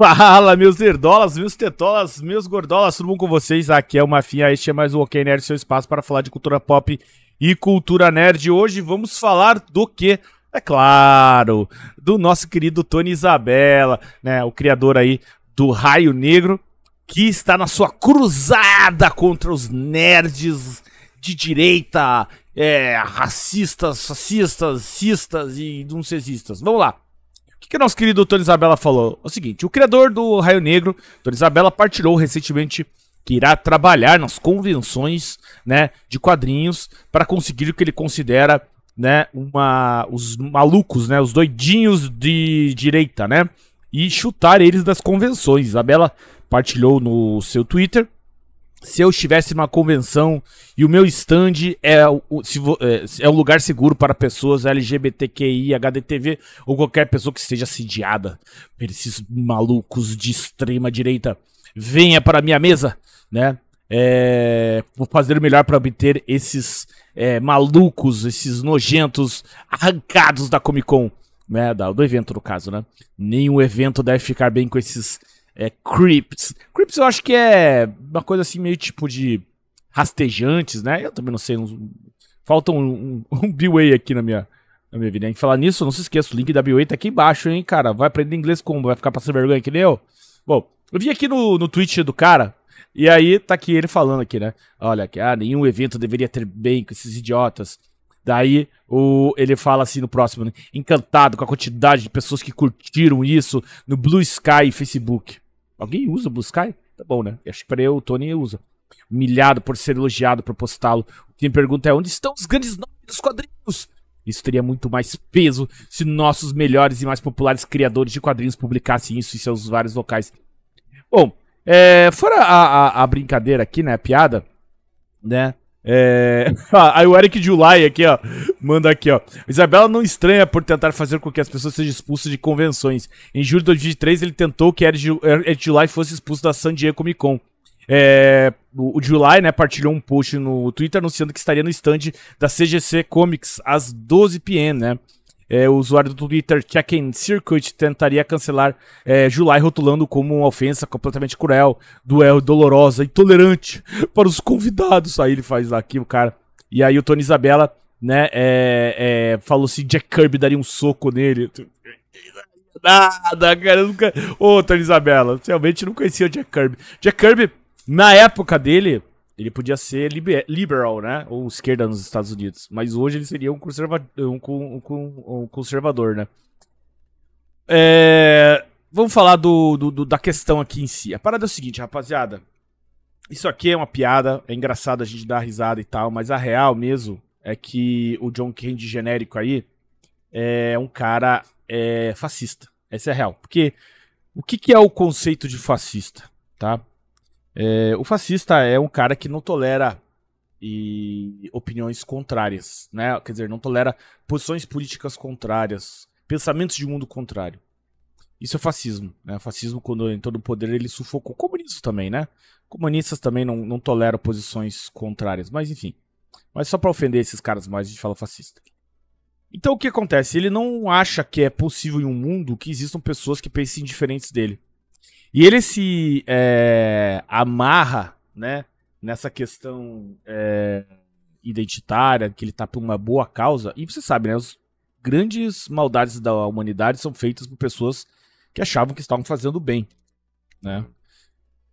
Fala, meus nerdolas, meus tetolas, meus gordolas, tudo bom com vocês? Aqui é o Mafinha, este é mais o OK Nerd, seu espaço para falar de cultura pop e cultura nerd. Hoje vamos falar do quê? É claro, do nosso querido Tony Isabella, né, o criador aí do Raio Negro, que está na sua cruzada contra os nerds de direita, é, racistas, fascistas, cistas e não sexistas. Vamos lá que o nosso querido Tony Isabella falou? É o seguinte, o criador do Raio Negro, Tony Isabella, partilhou recentemente que irá trabalhar nas convenções né, de quadrinhos para conseguir o que ele considera né, uma, os malucos, né, os doidinhos de direita, né? E chutar eles das convenções. Isabela partilhou no seu Twitter se eu estivesse numa convenção e o meu stand é o, se, é o é lugar seguro para pessoas LGBTQI, HDTV ou qualquer pessoa que esteja assediada por esses malucos de extrema direita, venha para minha mesa, né? É, vou fazer o melhor para obter esses é, malucos, esses nojentos arrancados da Comic Con, né? Da, do evento, no caso, né? Nenhum evento deve ficar bem com esses é Crips. Crips eu acho que é uma coisa assim meio tipo de rastejantes, né? Eu também não sei. Um, falta um, um, um B-Way aqui na minha, na minha vida. A gente falar nisso, não se esqueça, o link da B-Way tá aqui embaixo, hein, cara? Vai aprender inglês como? Vai ficar passando vergonha que nem eu? Bom, eu vi aqui no, no Twitch do cara, e aí tá aqui ele falando aqui, né? Olha, que ah, nenhum evento deveria ter bem com esses idiotas. Daí o, ele fala assim no próximo, né? Encantado com a quantidade de pessoas que curtiram isso no Blue Sky e Facebook. Alguém usa Blue Tá bom, né? acho que eu, o Tony usa. Humilhado por ser elogiado por postá-lo. O que me pergunta é onde estão os grandes nomes dos quadrinhos? Isso teria muito mais peso se nossos melhores e mais populares criadores de quadrinhos publicassem isso em seus vários locais. Bom, é, fora a, a, a brincadeira aqui, né? A piada, né? É... Ah, aí o Eric July aqui, ó, manda aqui, ó. Isabela não estranha por tentar fazer com que as pessoas sejam expulsas de convenções. Em julho de 2023, ele tentou que Eric July fosse expulso da San Diego Comic Con. É... o July, né, partilhou um post no Twitter anunciando que estaria no stand da CGC Comics às 12 p.m., né? é, o usuário do Twitter check Circuit tentaria cancelar é, July rotulando como uma ofensa completamente cruel, duelo dolorosa, intolerante para os convidados. Aí ele faz lá aqui o cara. E aí o Tony Isabella, né, é, é, falou se assim, Jack Kirby daria um soco nele. Nada, cara, eu nunca... Ô, Tony Isabella, realmente não conhecia o Jack Kirby. Jack Kirby, na época dele, ele podia ser liber, liberal, né? Ou esquerda nos Estados Unidos. Mas hoje ele seria um, conserva um, um, um conservador, né? É... Vamos falar do, do, do, da questão aqui em si. A parada é o seguinte, rapaziada. Isso aqui é uma piada, é engraçado a gente dar risada e tal, mas a real mesmo é que o John Candy genérico aí é um cara é, fascista. Essa é a real. Porque o que, que é o conceito de fascista, tá? É, o fascista é um cara que não tolera e opiniões contrárias, né? Quer dizer, não tolera posições políticas contrárias, pensamentos de mundo contrário. Isso é fascismo, né? O fascismo, quando entrou no poder, ele sufocou o comunismo também, né? Comunistas também não, não toleram posições contrárias, mas enfim. Mas só para ofender esses caras mais, a gente fala fascista. Então o que acontece? Ele não acha que é possível em um mundo que existam pessoas que pensem diferentes dele. E ele se é, amarra, né, nessa questão é, identitária, que ele tá por uma boa causa. E você sabe, né, as grandes maldades da humanidade são feitas por pessoas que achavam que estavam fazendo bem, né?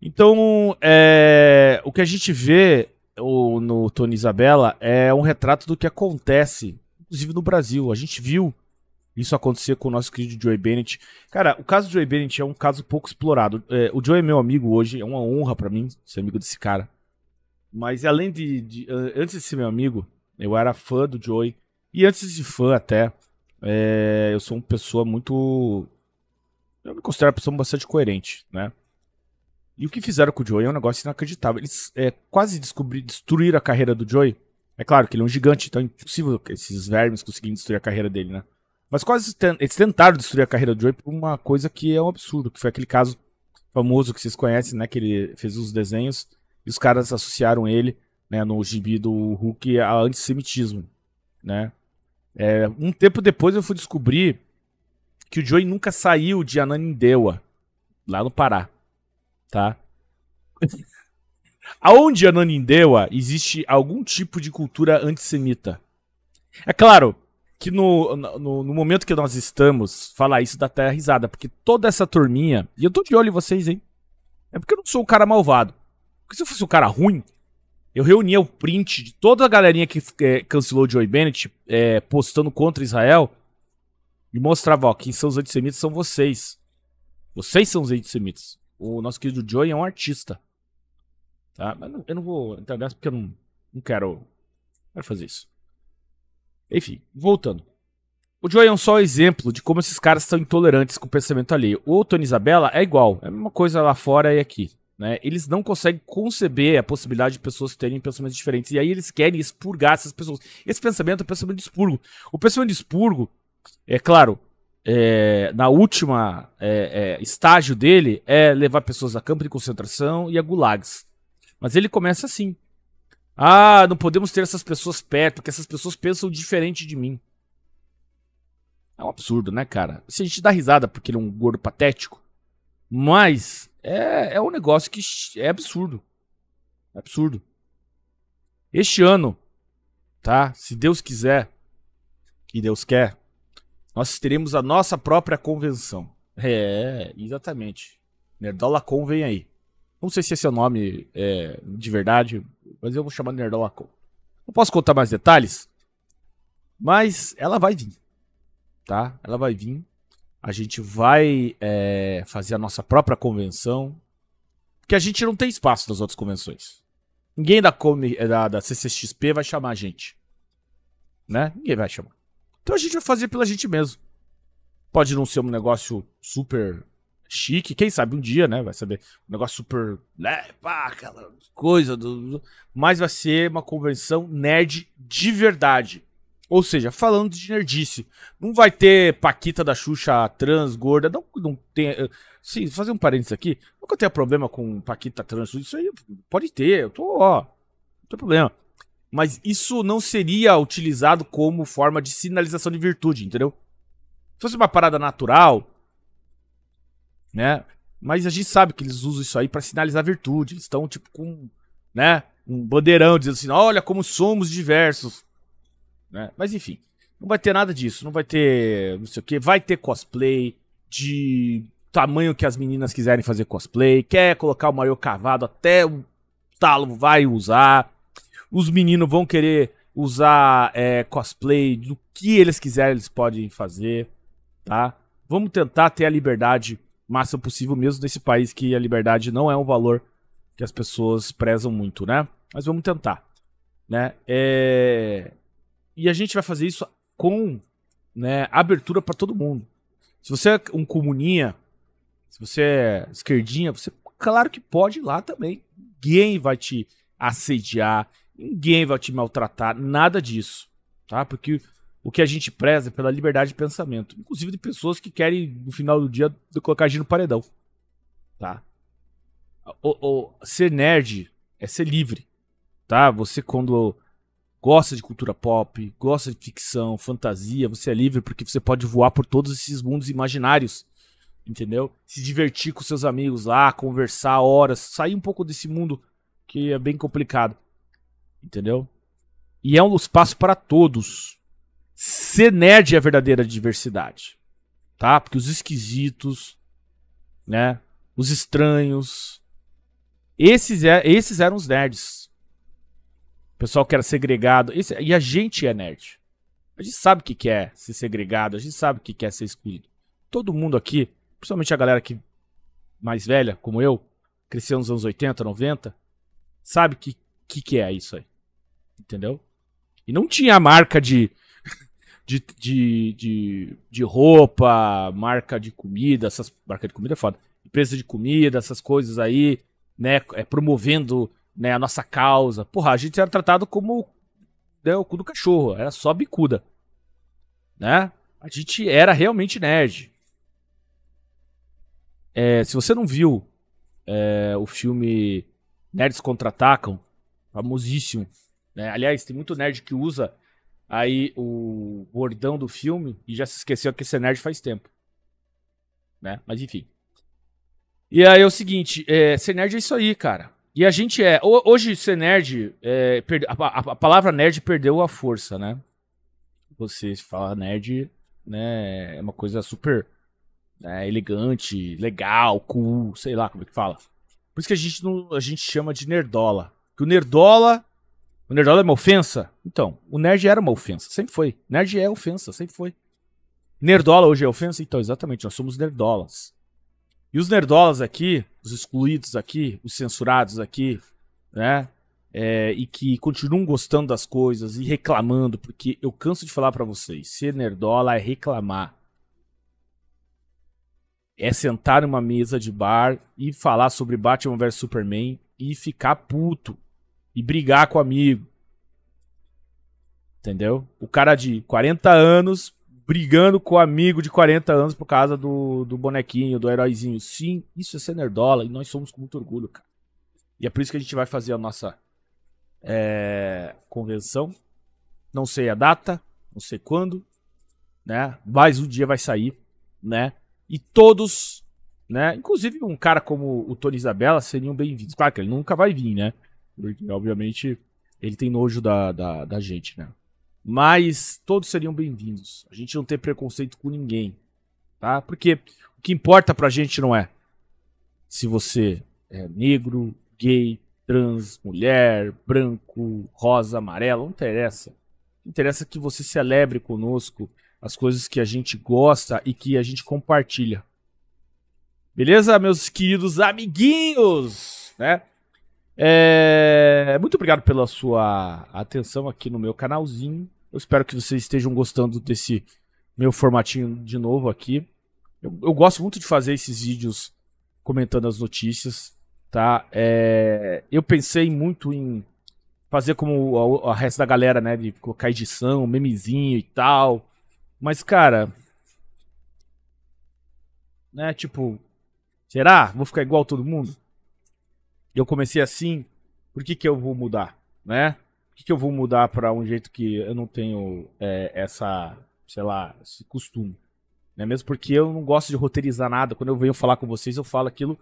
Então, é, o que a gente vê o, no Tony Isabella é um retrato do que acontece, inclusive no Brasil. A gente viu isso acontecia com o nosso querido Joey Bennett. Cara, o caso do Joey Bennett é um caso pouco explorado. É, o Joey é meu amigo hoje, é uma honra para mim ser amigo desse cara. Mas além de, de, Antes de ser meu amigo, eu era fã do Joey. E antes de fã até, é, eu sou uma pessoa muito. Eu me considero uma pessoa bastante coerente, né? E o que fizeram com o Joey é um negócio inacreditável. Eles é, quase descobri, destruíram a carreira do Joey. É claro que ele é um gigante, então é impossível que esses vermes conseguirem destruir a carreira dele, né? Mas quase eles tentaram destruir a carreira do Joey por uma coisa que é um absurdo, que foi aquele caso famoso que vocês conhecem, né? Que ele fez os desenhos e os caras associaram ele, né, no gibi do Hulk a antissemitismo, né? É, um tempo depois eu fui descobrir que o Joey nunca saiu de Ananindeua, lá no Pará, tá? Aonde Ananindeua existe algum tipo de cultura antissemita. É claro, que no, no, no, momento que nós estamos, falar isso dá até risada, porque toda essa turminha, e eu tô de olho em vocês, hein? É porque eu não sou um cara malvado. Porque se eu fosse um cara ruim, eu reunia o print de toda a galerinha que é, cancelou o Joey Bennett é, postando contra Israel e mostrava, ó, quem são os antissemitas são vocês. Vocês são os antissemitas. O nosso querido Joey é um artista. Tá? Mas eu não vou entrar nessa porque eu não, não quero, não quero fazer isso. Enfim, voltando. O Joey é um só exemplo de como esses caras são intolerantes com o pensamento alheio. O Tony Isabella é igual, é a mesma coisa lá fora e aqui. Né? Eles não conseguem conceber a possibilidade de pessoas terem pensamentos diferentes. E aí eles querem expurgar essas pessoas. Esse pensamento é o pensamento de expurgo. O pensamento de expurgo, é claro, é, na última é, é, estágio dele é levar pessoas a campo de concentração e a gulags. Mas ele começa assim. Ah, não podemos ter essas pessoas perto, que essas pessoas pensam diferente de mim. É um absurdo, né, cara? Se a gente dá risada porque ele é um gordo patético, mas é, é um negócio que é absurdo. É absurdo. Este ano, tá? Se Deus quiser, e Deus quer, nós teremos a nossa própria convenção. É, exatamente. Nerdola Con vem aí. Não sei se esse é o nome é, de verdade, mas eu vou chamar de Nerdola Não posso contar mais detalhes, mas ela vai vir, tá? Ela vai vir. A gente vai é, fazer a nossa própria convenção, porque a gente não tem espaço nas outras convenções. Ninguém da, é, da, da CCXP vai chamar a gente, né? Ninguém vai chamar. Então a gente vai fazer pela gente mesmo. Pode não ser um negócio super chique. Quem sabe um dia, né? Vai saber. Um negócio super. Né, pá, aquela coisa. Do... Mas vai ser uma convenção nerd de verdade. Ou seja, falando de nerdice. Não vai ter Paquita da Xuxa trans, gorda. Não, não tem. Eh, sim, fazer um parênteses aqui. Nunca tenho problema com Paquita trans. Isso aí pode ter. Eu tô, ó. Não tem problema. Mas isso não seria utilizado como forma de sinalização de virtude, entendeu? Se fosse uma parada natural, né? Mas a gente sabe que eles usam isso aí para sinalizar virtude. Eles estão tipo com, né, um bandeirão dizendo assim: "Olha como somos diversos", né? Mas enfim, não vai ter nada disso, não vai ter, não sei o que vai ter cosplay de tamanho que as meninas quiserem fazer cosplay, quer colocar o maiô cavado até o talo vai usar. Os meninos vão querer usar é, cosplay do que eles quiserem, eles podem fazer, tá? Vamos tentar ter a liberdade máxima possível, mesmo nesse país que a liberdade não é um valor que as pessoas prezam muito, né? Mas vamos tentar, né? É... E a gente vai fazer isso com né, abertura para todo mundo. Se você é um comuninha, se você é esquerdinha, você claro que pode ir lá também. Ninguém vai te assediar, ninguém vai te maltratar, nada disso, tá? Porque o que a gente preza pela liberdade de pensamento, inclusive de pessoas que querem, no final do dia, colocar a gente no paredão. Tá? O, o, ser nerd é ser livre. Tá? Você, quando gosta de cultura pop, gosta de ficção, fantasia, você é livre porque você pode voar por todos esses mundos imaginários. Entendeu? Se divertir com seus amigos lá, conversar horas, sair um pouco desse mundo que é bem complicado. Entendeu? E é um espaço para todos Ser nerd é a verdadeira diversidade, tá? Porque os esquisitos, né? Os estranhos, esses, é, esses eram os nerds. O pessoal que era segregado. Esse, e a gente é nerd. A gente sabe o que é ser segregado, a gente sabe o que quer é ser excluído. Todo mundo aqui, principalmente a galera que mais velha, como eu, cresceu nos anos 80, 90, sabe o que, que, que é isso aí. Entendeu? E não tinha a marca de de, de, de, de roupa, marca de comida, essas. Marca de comida é foda. Empresa de comida, essas coisas aí, né? É, promovendo né, a nossa causa. Porra, a gente era tratado como né, o cu do cachorro, era só bicuda. Né? A gente era realmente nerd. É, se você não viu é, o filme Nerds Contra-Atacam, famosíssimo. Né? Aliás, tem muito nerd que usa aí o bordão do filme e já se esqueceu que esse é nerd faz tempo. Né? Mas enfim. E aí é o seguinte, é, ser nerd é isso aí, cara. E a gente é. Hoje ser nerd. É, a, a, a, palavra nerd perdeu a força, né? Você fala nerd, né? É uma coisa super né, elegante, legal, cool, sei lá como é que fala. Por isso que a gente, não, a gente chama de nerdola. Que o nerdola o Nerdola é uma ofensa? Então, o Nerd era uma ofensa, sempre foi. Nerd é ofensa, sempre foi. Nerdola hoje é ofensa? Então, exatamente, nós somos nerdolas. E os nerdolas aqui, os excluídos aqui, os censurados aqui, né? É, e que continuam gostando das coisas e reclamando, porque eu canso de falar para vocês, ser nerdola é reclamar. É sentar numa mesa de bar e falar sobre Batman vs Superman e ficar puto e brigar com amigo. Entendeu? O cara de 40 anos brigando com o amigo de 40 anos por causa do, do bonequinho, do heróizinho. Sim, isso é ser nerdola e nós somos com muito orgulho, cara. E é por isso que a gente vai fazer a nossa é, convenção. Não sei a data, não sei quando, né? Mas um dia vai sair, né? E todos, né? Inclusive um cara como o Tony Isabella seriam bem-vindos. Claro que ele nunca vai vir, né? Porque, obviamente, ele tem nojo da, da, da gente, né? Mas todos seriam bem-vindos. A gente não tem preconceito com ninguém, tá? Porque o que importa pra gente não é se você é negro, gay, trans, mulher, branco, rosa, amarelo, não interessa. Interessa é que você celebre conosco as coisas que a gente gosta e que a gente compartilha. Beleza, meus queridos amiguinhos, né? É... Muito obrigado pela sua atenção aqui no meu canalzinho. Eu espero que vocês estejam gostando desse meu formatinho de novo aqui. Eu, eu gosto muito de fazer esses vídeos comentando as notícias, tá? É... Eu pensei muito em fazer como a, a resto da galera, né? De colocar edição, memezinho e tal. Mas, cara. Né, tipo. Será? Vou ficar igual todo mundo? eu comecei assim, por que, que eu vou mudar, né? Por que, que eu vou mudar para um jeito que eu não tenho é, essa, sei lá, esse costume? Né? Mesmo porque eu não gosto de roteirizar nada. Quando eu venho falar com vocês, eu falo aquilo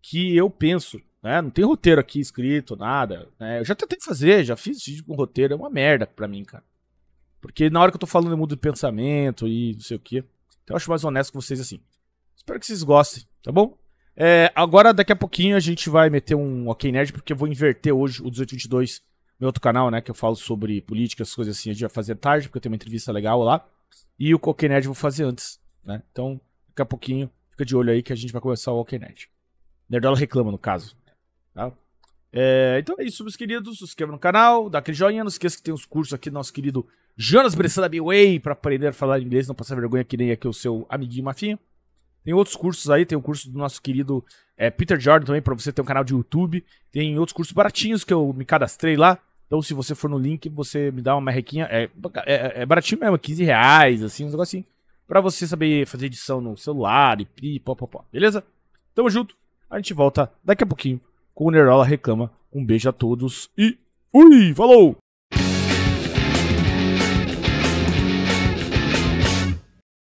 que eu penso. Né? Não tem roteiro aqui escrito, nada. Né? Eu já tentei fazer, já fiz vídeo com roteiro, é uma merda pra mim, cara. Porque na hora que eu tô falando, eu mudo de pensamento e não sei o quê. Então eu acho mais honesto com vocês assim. Espero que vocês gostem, tá bom? É, agora, daqui a pouquinho, a gente vai meter um Ok Nerd, porque eu vou inverter hoje o 1822, meu outro canal, né? Que eu falo sobre política, essas coisas assim. A gente vai fazer tarde, porque eu tenho uma entrevista legal lá. E o Ok Nerd eu vou fazer antes, né? Então, daqui a pouquinho, fica de olho aí que a gente vai começar o Ok Nerd. Nerdola reclama, no caso. Tá? É, então é isso, meus queridos. Se inscreva no canal, dá aquele joinha. Não esqueça que tem os cursos aqui do nosso querido Jonas Bressan da Way para aprender a falar inglês, não passar vergonha que nem aqui o seu amiguinho Mafinha. Tem outros cursos aí, tem o curso do nosso querido é, Peter Jordan também, para você ter um canal de YouTube. Tem outros cursos baratinhos que eu me cadastrei lá. Então, se você for no link, você me dá uma merrequinha. É, é, é baratinho mesmo, 15 reais, assim, um negocinho. Pra você saber fazer edição no celular e pi, pó, pó, pó. Beleza? Tamo junto. A gente volta daqui a pouquinho com o Nerola Reclama. Um beijo a todos e fui! Falou!